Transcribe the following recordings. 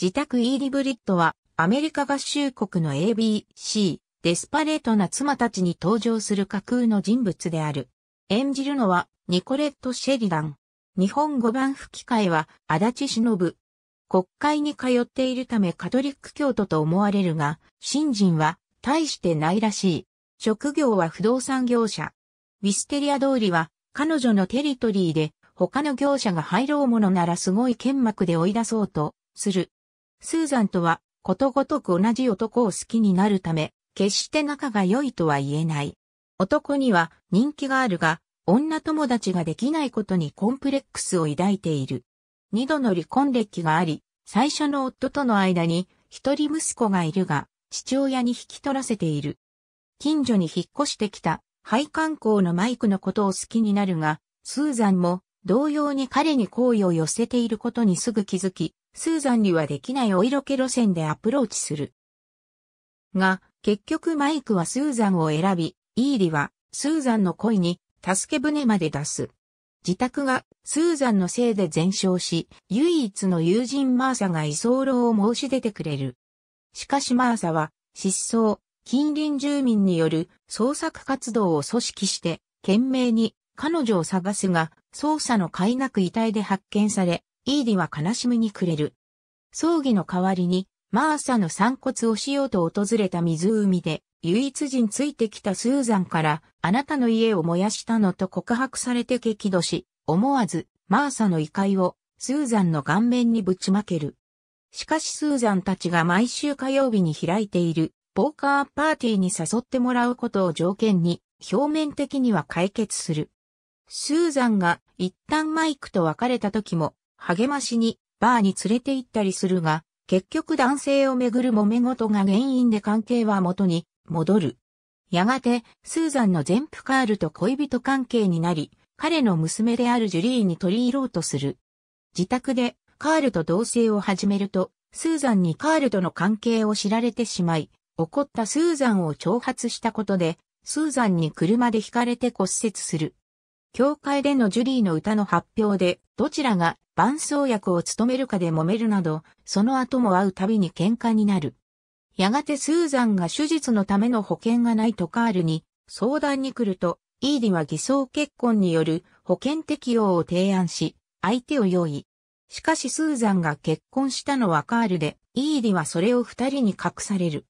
自宅イーリブリッドはアメリカ合衆国の ABC、デスパレートな妻たちに登場する架空の人物である。演じるのはニコレット・シェリダン。日本語版吹き替えは足立忍。国会に通っているためカトリック教徒と思われるが、新人は大してないらしい。職業は不動産業者。ウィステリア通りは彼女のテリトリーで他の業者が入ろうものならすごい剣幕で追い出そうとする。スーザンとはことごとく同じ男を好きになるため、決して仲が良いとは言えない。男には人気があるが、女友達ができないことにコンプレックスを抱いている。二度の離婚歴があり、最初の夫との間に一人息子がいるが、父親に引き取らせている。近所に引っ越してきた配管工のマイクのことを好きになるが、スーザンも同様に彼に好意を寄せていることにすぐ気づき、スーザンにはできないお色気路線でアプローチする。が、結局マイクはスーザンを選び、イーリはスーザンの恋に助け舟まで出す。自宅がスーザンのせいで全焼し、唯一の友人マーサが居候を申し出てくれる。しかしマーサは失踪、近隣住民による捜索活動を組織して、懸命に彼女を探すが、捜査の甲斐なく遺体で発見され、イーディは悲しみに暮れる。葬儀の代わりに、マーサの散骨をしようと訪れた湖で、唯一人ついてきたスーザンから、あなたの家を燃やしたのと告白されて激怒し、思わず、マーサの異界を、スーザンの顔面にぶちまける。しかしスーザンたちが毎週火曜日に開いている、ポーカーパーティーに誘ってもらうことを条件に、表面的には解決する。スーザンが一旦マイクと別れた時も、励ましにバーに連れて行ったりするが、結局男性をめぐる揉め事が原因で関係は元に戻る。やがて、スーザンの全ンプカールと恋人関係になり、彼の娘であるジュリーに取り入ろうとする。自宅でカールと同棲を始めると、スーザンにカールとの関係を知られてしまい、怒ったスーザンを挑発したことで、スーザンに車で惹かれて骨折する。教会でのジュリーの歌の発表で、どちらが伴奏役を務めるかで揉めるなど、その後も会うたびに喧嘩になる。やがてスーザンが手術のための保険がないとカールに相談に来ると、イーディは偽装結婚による保険適用を提案し、相手を用意。しかしスーザンが結婚したのはカールで、イーディはそれを二人に隠される。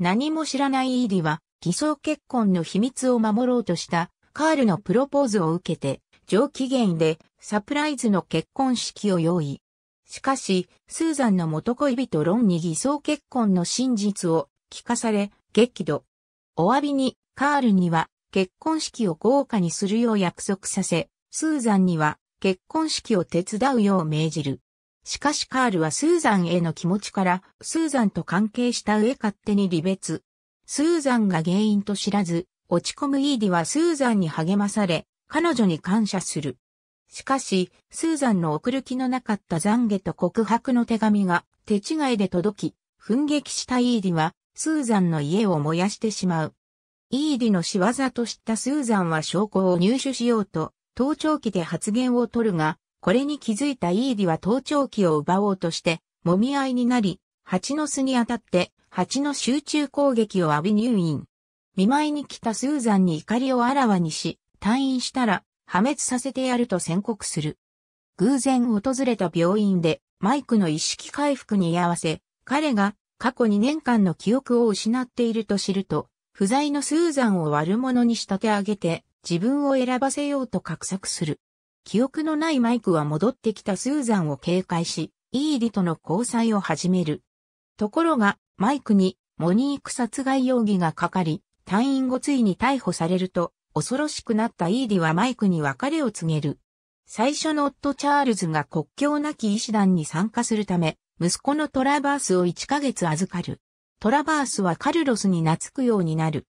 何も知らないイーディは偽装結婚の秘密を守ろうとしたカールのプロポーズを受けて、上機嫌でサプライズの結婚式を用意。しかし、スーザンの元恋人ロンに偽装結婚の真実を聞かされ、激怒。お詫びに、カールには結婚式を豪華にするよう約束させ、スーザンには結婚式を手伝うよう命じる。しかしカールはスーザンへの気持ちから、スーザンと関係した上勝手に離別。スーザンが原因と知らず、落ち込むイーディはスーザンに励まされ、彼女に感謝する。しかし、スーザンの送る気のなかった懺悔と告白の手紙が手違いで届き、奮撃したイーディは、スーザンの家を燃やしてしまう。イーディの仕業と知ったスーザンは証拠を入手しようと、盗聴器で発言を取るが、これに気づいたイーディは盗聴器を奪おうとして、揉み合いになり、蜂の巣に当たって、蜂の集中攻撃を浴び入院。見舞いに来たスーザンに怒りをあらわにし、退院したら、破滅させてやると宣告する。偶然訪れた病院でマイクの意識回復に居合わせ、彼が過去2年間の記憶を失っていると知ると、不在のスーザンを悪者に仕立て上げて自分を選ばせようと画策する。記憶のないマイクは戻ってきたスーザンを警戒し、イーリとの交際を始める。ところが、マイクにモニーク殺害容疑がかかり、退院後ついに逮捕されると、恐ろしくなったイーディはマイクに別れを告げる。最初の夫チャールズが国境なき医師団に参加するため、息子のトラバースを1ヶ月預かる。トラバースはカルロスに懐くようになる。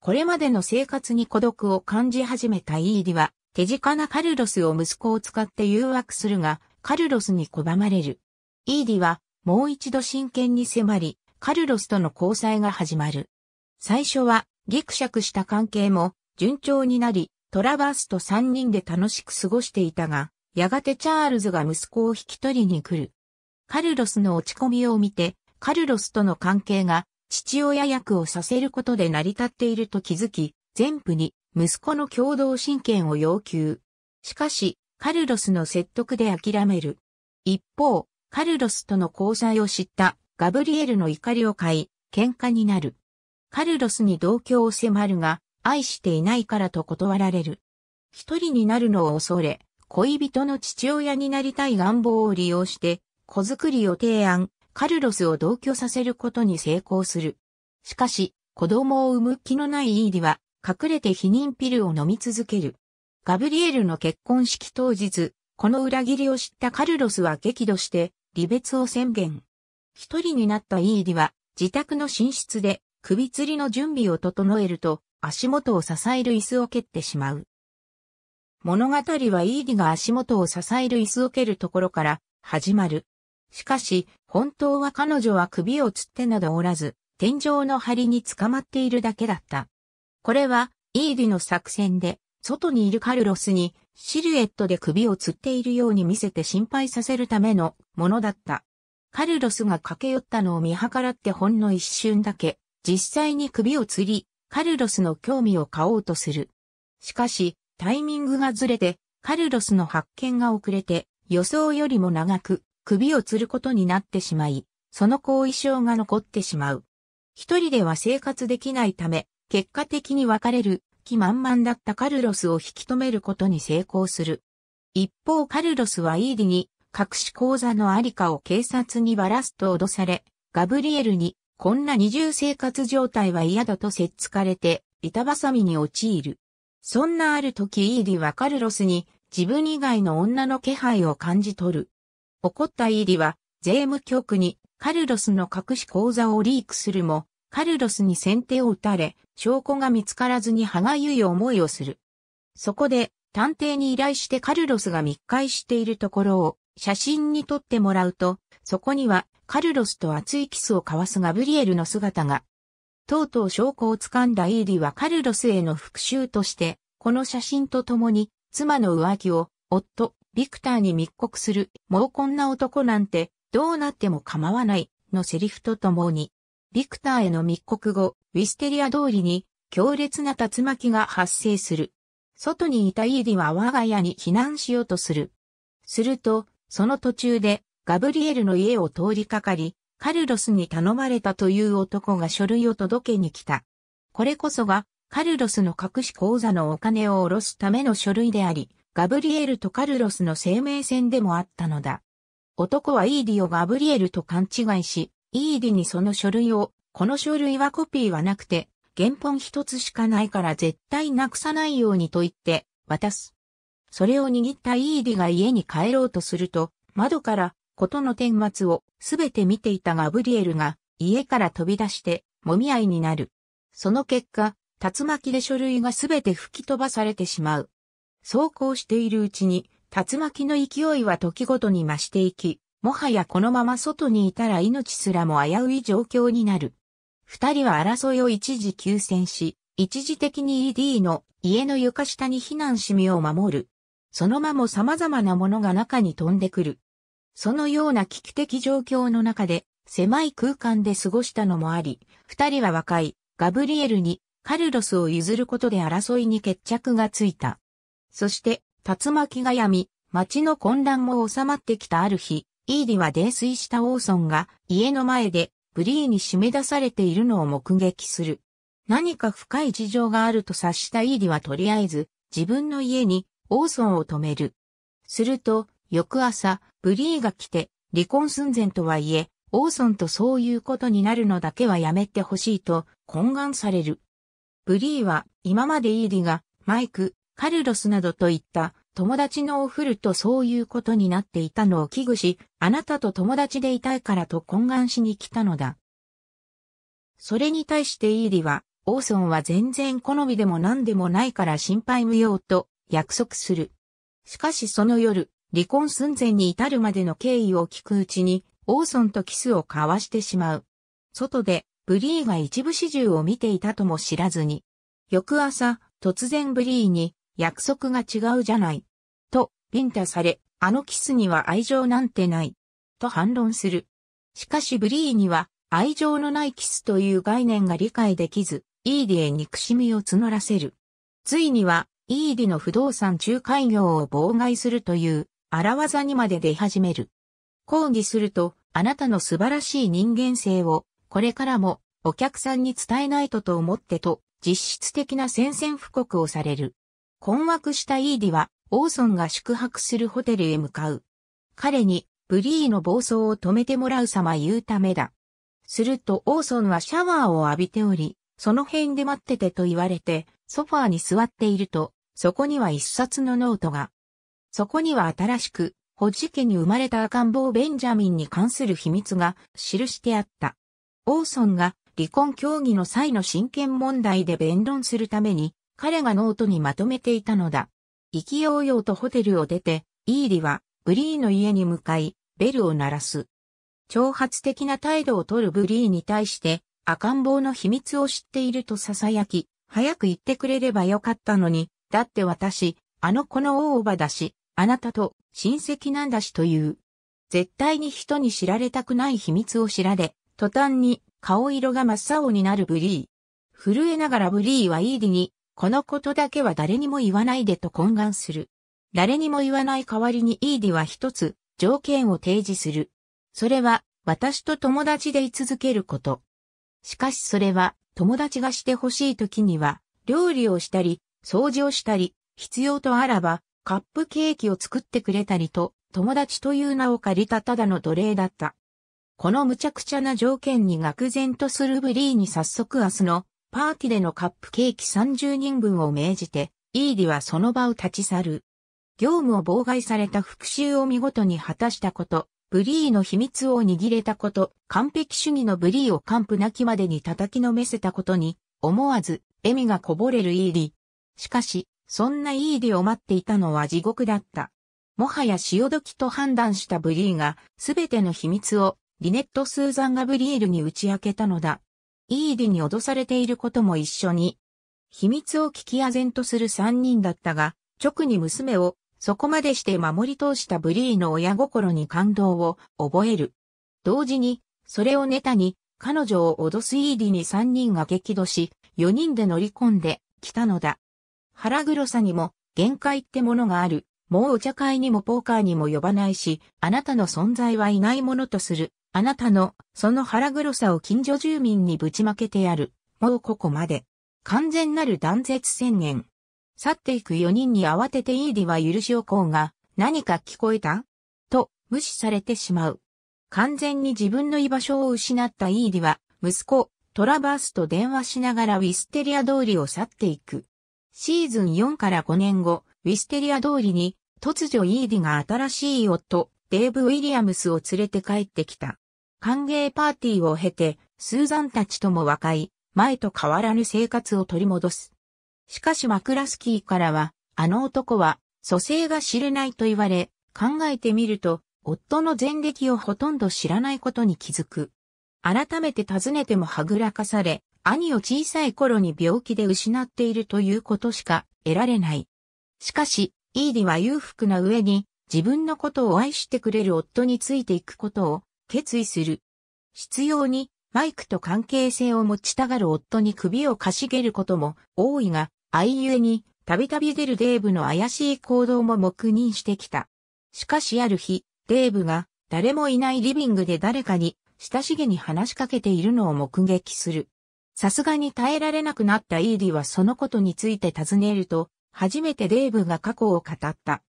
これまでの生活に孤独を感じ始めたイーディは、手近なカルロスを息子を使って誘惑するが、カルロスに拒まれる。イーディは、もう一度真剣に迫り、カルロスとの交際が始まる。最初は、ギクシャクした関係も、順調になり、トラバースと三人で楽しく過ごしていたが、やがてチャールズが息子を引き取りに来る。カルロスの落ち込みを見て、カルロスとの関係が父親役をさせることで成り立っていると気づき、全部に息子の共同親権を要求。しかし、カルロスの説得で諦める。一方、カルロスとの交際を知ったガブリエルの怒りを買い、喧嘩になる。カルロスに同居を迫るが、愛していないからと断られる。一人になるのを恐れ、恋人の父親になりたい願望を利用して、子作りを提案、カルロスを同居させることに成功する。しかし、子供を産む気のないイーディは、隠れて避妊ピルを飲み続ける。ガブリエルの結婚式当日、この裏切りを知ったカルロスは激怒して、離別を宣言。一人になったイーディは、自宅の寝室で、首吊りの準備を整えると、足元を支える椅子を蹴ってしまう。物語はイーディが足元を支える椅子を蹴るところから始まる。しかし、本当は彼女は首をつってなどおらず、天井の梁に捕まっているだけだった。これは、イーディの作戦で、外にいるカルロスにシルエットで首をつっているように見せて心配させるためのものだった。カルロスが駆け寄ったのを見計らってほんの一瞬だけ、実際に首を吊り、カルロスの興味を買おうとする。しかし、タイミングがずれて、カルロスの発見が遅れて、予想よりも長く、首を吊ることになってしまい、その後遺症が残ってしまう。一人では生活できないため、結果的に別れる気満々だったカルロスを引き止めることに成功する。一方カルロスはイーディに隠し口座のありかを警察にばらすと脅され、ガブリエルにこんな二重生活状態は嫌だとせっつかれて、板挟みに陥る。そんなある時イーディはカルロスに自分以外の女の気配を感じ取る。怒ったイーディは税務局にカルロスの隠し口座をリークするも、カルロスに先手を打たれ、証拠が見つからずに歯がゆい思いをする。そこで、探偵に依頼してカルロスが密会しているところを写真に撮ってもらうと、そこには、カルロスと熱いキスを交わすガブリエルの姿が。とうとう証拠をつかんだイーリはカルロスへの復讐として、この写真と共に、妻の浮気を、夫、ビクターに密告する、もうこんな男なんて、どうなっても構わない、のセリフと共に、ビクターへの密告後、ウィステリア通りに、強烈な竜巻が発生する。外にいたイーリは我が家に避難しようとする。すると、その途中で、ガブリエルの家を通りかかり、カルロスに頼まれたという男が書類を届けに来た。これこそが、カルロスの隠し口座のお金を下ろすための書類であり、ガブリエルとカルロスの生命線でもあったのだ。男はイーディをガブリエルと勘違いし、イーディにその書類を、この書類はコピーはなくて、原本一つしかないから絶対なくさないようにと言って、渡す。それを握ったイーディが家に帰ろうとすると、窓からことの顛末をすべて見ていたガブリエルが家から飛び出してもみ合いになる。その結果、竜巻で書類がすべて吹き飛ばされてしまう。そうこうしているうちに、竜巻の勢いは時ごとに増していき、もはやこのまま外にいたら命すらも危うい状況になる。二人は争いを一時休戦し、一時的に ED の家の床下に避難しみを守る。その間も様々なものが中に飛んでくる。そのような危機的状況の中で、狭い空間で過ごしたのもあり、二人は若い、ガブリエルに、カルロスを譲ることで争いに決着がついた。そして、竜巻が病み、街の混乱も収まってきたある日、イーディは泥酔したオーソンが家の前でブリーに締め出されているのを目撃する。何か深い事情があると察したイーディはとりあえず自分の家にオーソンを止める。すると翌朝、ブリーが来て、離婚寸前とはいえ、オーソンとそういうことになるのだけはやめてほしいと懇願される。ブリーは今までイーディがマイク、カルロスなどといった友達のを振るとそういうことになっていたのを危惧し、あなたと友達でいたいからと懇願しに来たのだ。それに対してイーディは、オーソンは全然好みでも何でもないから心配無用と約束する。しかしその夜、離婚寸前に至るまでの経緯を聞くうちに、オーソンとキスを交わしてしまう。外で、ブリーが一部始終を見ていたとも知らずに。翌朝、突然ブリーに、約束が違うじゃない。と、ビンタされ、あのキスには愛情なんてない。と反論する。しかしブリーには、愛情のないキスという概念が理解できず、イーディへ憎しみを募らせる。ついには、イーディの不動産仲介業を妨害するという荒技にまで出始める。抗議すると、あなたの素晴らしい人間性を、これからも、お客さんに伝えないとと思ってと、実質的な宣戦布告をされる。困惑したイーディは、オーソンが宿泊するホテルへ向かう。彼に、ブリーの暴走を止めてもらう様言うためだ。するとオーソンはシャワーを浴びており、その辺で待っててと言われて、ソファーに座っていると、そこには一冊のノートが。そこには新しく、ホッジ家に生まれた赤ん坊ベンジャミンに関する秘密が記してあった。オーソンが離婚協議の際の親権問題で弁論するために、彼がノートにまとめていたのだ。意気揚々とホテルを出て、イーリはブリーの家に向かい、ベルを鳴らす。挑発的な態度をとるブリーに対して、赤ん坊の秘密を知っていると囁き、早く言ってくれればよかったのに、だって私、あの子の大叔母だし、あなたと親戚なんだしという。絶対に人に知られたくない秘密を知られ、途端に顔色が真っ青になるブリー。震えながらブリーはイーディに、このことだけは誰にも言わないでと懇願する。誰にも言わない代わりにイーディは一つ条件を提示する。それは私と友達で居続けること。しかしそれは友達がしてほしい時には料理をしたり掃除をしたり必要とあらばカップケーキを作ってくれたりと、友達という名を借りたただの奴隷だった。この無茶苦茶な条件に愕然とするブリーに早速明日のパーティでのカップケーキ30人分を命じて、イーリはその場を立ち去る。業務を妨害された復讐を見事に果たしたこと、ブリーの秘密を握れたこと、完璧主義のブリーを完膚なきまでに叩きのめせたことに、思わず、笑みがこぼれるイーリ。しかし、そんなイーディを待っていたのは地獄だった。もはや潮時と判断したブリーが、すべての秘密を、リネット・スーザン・ガブリエルに打ち明けたのだ。イーディに脅されていることも一緒に。秘密を聞き唖然とする三人だったが、直に娘を、そこまでして守り通したブリーの親心に感動を覚える。同時に、それをネタに、彼女を脅すイーディに三人が激怒し、四人で乗り込んできたのだ。腹黒さにも限界ってものがある。もうお茶会にもポーカーにも呼ばないし、あなたの存在はいないものとする。あなたの、その腹黒さを近所住民にぶちまけてやる。もうここまで。完全なる断絶宣言。去っていく4人に慌ててイーディは許しをこうが、何か聞こえたと、無視されてしまう。完全に自分の居場所を失ったイーディは、息子、トラバースと電話しながらウィステリア通りを去っていく。シーズン4から5年後、ウィステリア通りに、突如イーディが新しい夫、デーブ・ウィリアムスを連れて帰ってきた。歓迎パーティーを経て、スーザンたちとも和解、前と変わらぬ生活を取り戻す。しかしマクラスキーからは、あの男は、蘇生が知れないと言われ、考えてみると、夫の前歴をほとんど知らないことに気づく。改めて尋ねてもはぐらかされ、兄を小さい頃に病気で失っているということしか得られない。しかし、イーディは裕福な上に自分のことを愛してくれる夫についていくことを決意する。必要にマイクと関係性を持ちたがる夫に首をかしげることも多いが、愛ゆえにたびたび出るデーブの怪しい行動も黙認してきた。しかしある日、デーブが誰もいないリビングで誰かに親しげに話しかけているのを目撃する。さすがに耐えられなくなったイーディはそのことについて尋ねると、初めてデーブが過去を語った。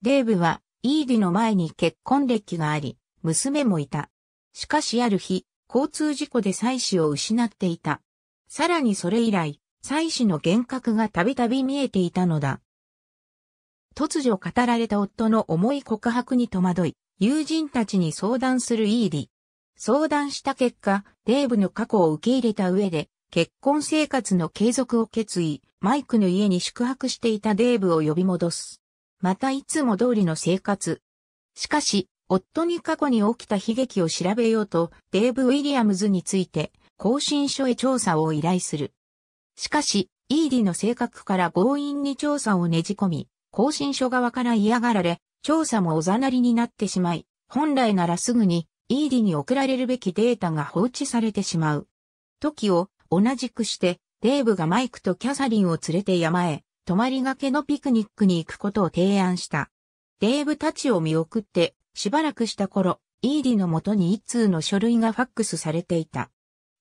デーブは、イーディの前に結婚歴があり、娘もいた。しかしある日、交通事故で妻子を失っていた。さらにそれ以来、妻子の幻覚がたびたび見えていたのだ。突如語られた夫の重い告白に戸惑い、友人たちに相談するイーディ。相談した結果、デーブの過去を受け入れた上で、結婚生活の継続を決意、マイクの家に宿泊していたデーブを呼び戻す。またいつも通りの生活。しかし、夫に過去に起きた悲劇を調べようと、デーブ・ウィリアムズについて、更新書へ調査を依頼する。しかし、イーディの性格から強引に調査をねじ込み、更新書側から嫌がられ、調査もおざなりになってしまい、本来ならすぐに、イーディに送られるべきデータが放置されてしまう。時を同じくして、デーブがマイクとキャサリンを連れて山へ、泊まりがけのピクニックに行くことを提案した。デーブたちを見送って、しばらくした頃、イーディの元に一通の書類がファックスされていた。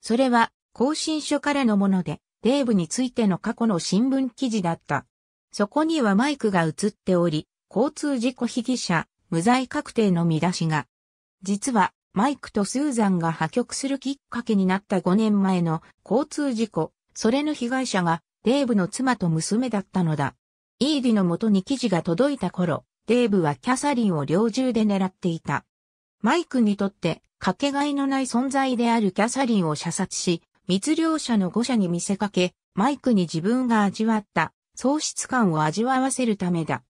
それは、更新書からのもので、デーブについての過去の新聞記事だった。そこにはマイクが映っており、交通事故被疑者、無罪確定の見出しが。実は、マイクとスーザンが破局するきっかけになった5年前の交通事故、それの被害者がデーブの妻と娘だったのだ。イーディの元に記事が届いた頃、デーブはキャサリンを猟銃で狙っていた。マイクにとってかけがえのない存在であるキャサリンを射殺し、密漁者の誤射に見せかけ、マイクに自分が味わった喪失感を味わわせるためだ。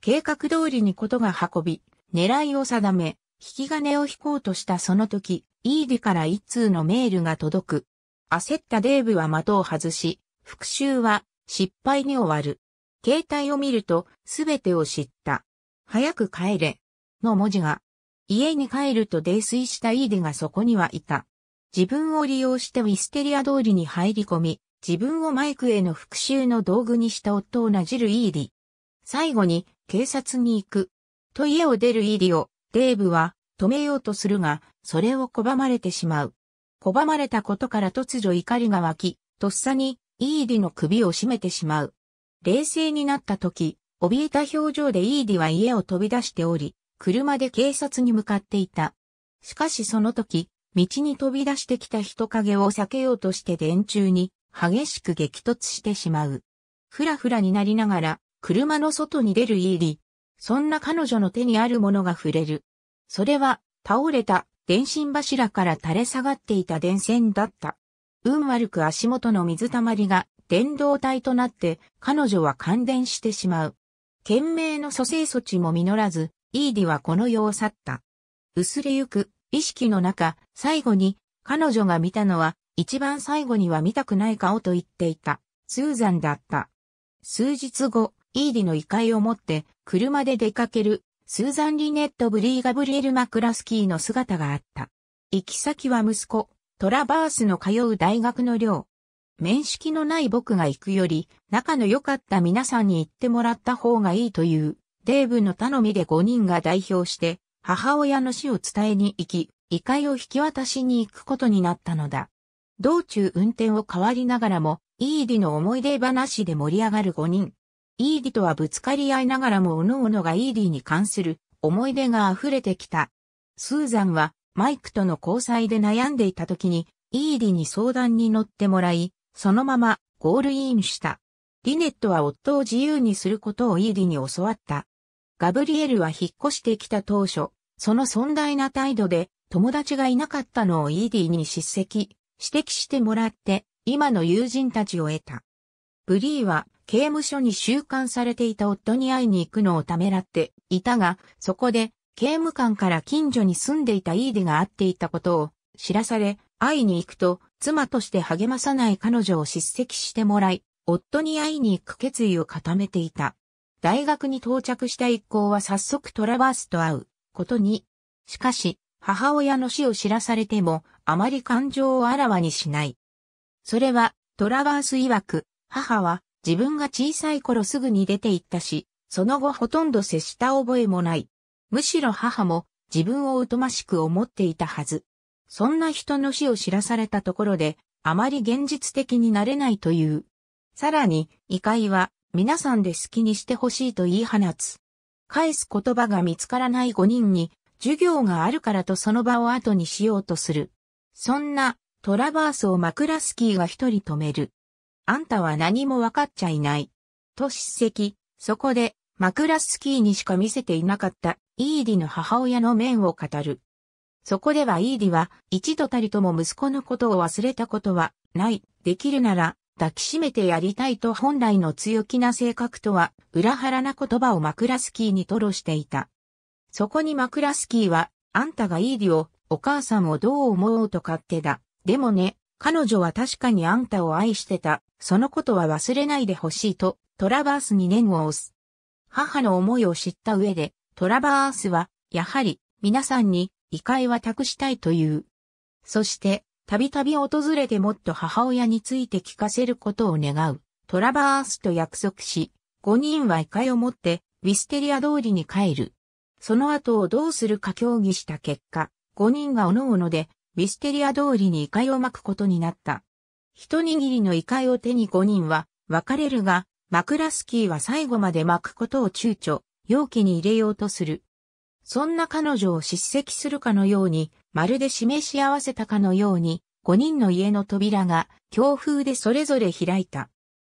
計画通りにことが運び、狙いを定め、引き金を引こうとしたその時、イーディから一通のメールが届く。焦ったデーブは的を外し、復讐は失敗に終わる。携帯を見ると、すべてを知った。早く帰れ。の文字が。家に帰ると泥酔したイーデがそこにはいた。自分を利用してウィステリア通りに入り込み、自分をマイクへの復讐の道具にした夫をなじるイーディ。最後に、警察に行く。と家を出るイーディを、デーブは止めようとするが、それを拒まれてしまう。拒まれたことから突如怒りが湧き、とっさにイーディの首を絞めてしまう。冷静になった時、怯えた表情でイーディは家を飛び出しており、車で警察に向かっていた。しかしその時、道に飛び出してきた人影を避けようとして電柱に激しく激突してしまう。ふらふらになりながら、車の外に出るイーディ。そんな彼女の手にあるものが触れる。それは、倒れた電信柱から垂れ下がっていた電線だった。運悪く足元の水たまりが電動体となって彼女は感電してしまう。懸命の蘇生措置も実らず、イーディはこの世を去った。薄れゆく意識の中、最後に彼女が見たのは一番最後には見たくない顔と言っていたスーザンだった。数日後、イーディの異界を持って車で出かける、スーザン・リネット・ブリーガブリエル・マクラスキーの姿があった。行き先は息子、トラバースの通う大学の寮。面識のない僕が行くより、仲の良かった皆さんに行ってもらった方がいいという、デーブの頼みで5人が代表して、母親の死を伝えに行き、異界を引き渡しに行くことになったのだ。道中運転を変わりながらも、イーディの思い出話で盛り上がる5人。イーディとはぶつかり合いながらも各々がイーディに関する思い出が溢れてきた。スーザンはマイクとの交際で悩んでいた時にイーディに相談に乗ってもらい、そのままゴールインした。リネットは夫を自由にすることをイーディに教わった。ガブリエルは引っ越してきた当初、その尊大な態度で友達がいなかったのをイーディに叱責、指摘してもらって、今の友人たちを得た。ブリーは刑務所に収監されていた夫に会いに行くのをためらっていたが、そこで刑務官から近所に住んでいたイーデが会っていたことを知らされ、会いに行くと、妻として励まさない彼女を叱責してもらい、夫に会いに行く決意を固めていた。大学に到着した一行は早速トラバースと会うことに。しかし、母親の死を知らされても、あまり感情をあらわにしない。それは、トラバース曰く、母は自分が小さい頃すぐに出て行ったし、その後ほとんど接した覚えもない。むしろ母も自分を疎ましく思っていたはず。そんな人の死を知らされたところで、あまり現実的になれないという。さらに、異界は皆さんで好きにしてほしいと言い放つ。返す言葉が見つからない5人に、授業があるからとその場を後にしようとする。そんな、トラバースをマクラスキーが一人止める。あんたは何もわかっちゃいない。と叱責。そこで、マクラスキーにしか見せていなかった、イーディの母親の面を語る。そこではイーディは、一度たりとも息子のことを忘れたことは、ない、できるなら、抱きしめてやりたいと本来の強気な性格とは、裏腹な言葉をマクラスキーに吐露していた。そこにマクラスキーは、あんたがイーディを、お母さんをどう思おうと勝手だ。でもね、彼女は確かにあんたを愛してた。そのことは忘れないでほしいと、トラバースに念を押す。母の思いを知った上で、トラバースは、やはり、皆さんに、異界は託したいという。そして、たびたび訪れてもっと母親について聞かせることを願う、トラバースと約束し、5人は異界を持って、ウィステリア通りに帰る。その後をどうするか協議した結果、5人が各々で、ウィステリア通りに異界を巻くことになった。一握りの異界を手に五人は別れるが、マクラスキーは最後まで巻くことを躊躇、容器に入れようとする。そんな彼女を叱責するかのように、まるで示し合わせたかのように、五人の家の扉が強風でそれぞれ開いた。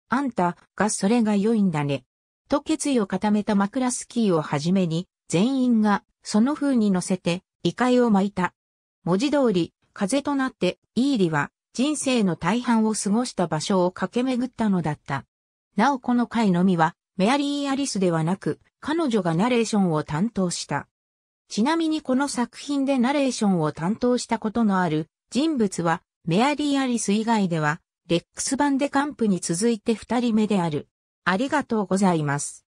あんたがそれが良いんだね。と決意を固めたマクラスキーをはじめに、全員がその風に乗せて異界を巻いた。文字通り、風となって、イーリは人生の大半を過ごした場所を駆け巡ったのだった。なおこの回のみは、メアリー・アリスではなく、彼女がナレーションを担当した。ちなみにこの作品でナレーションを担当したことのある人物は、メアリー・アリス以外では、レックス版でカンプに続いて二人目である。ありがとうございます。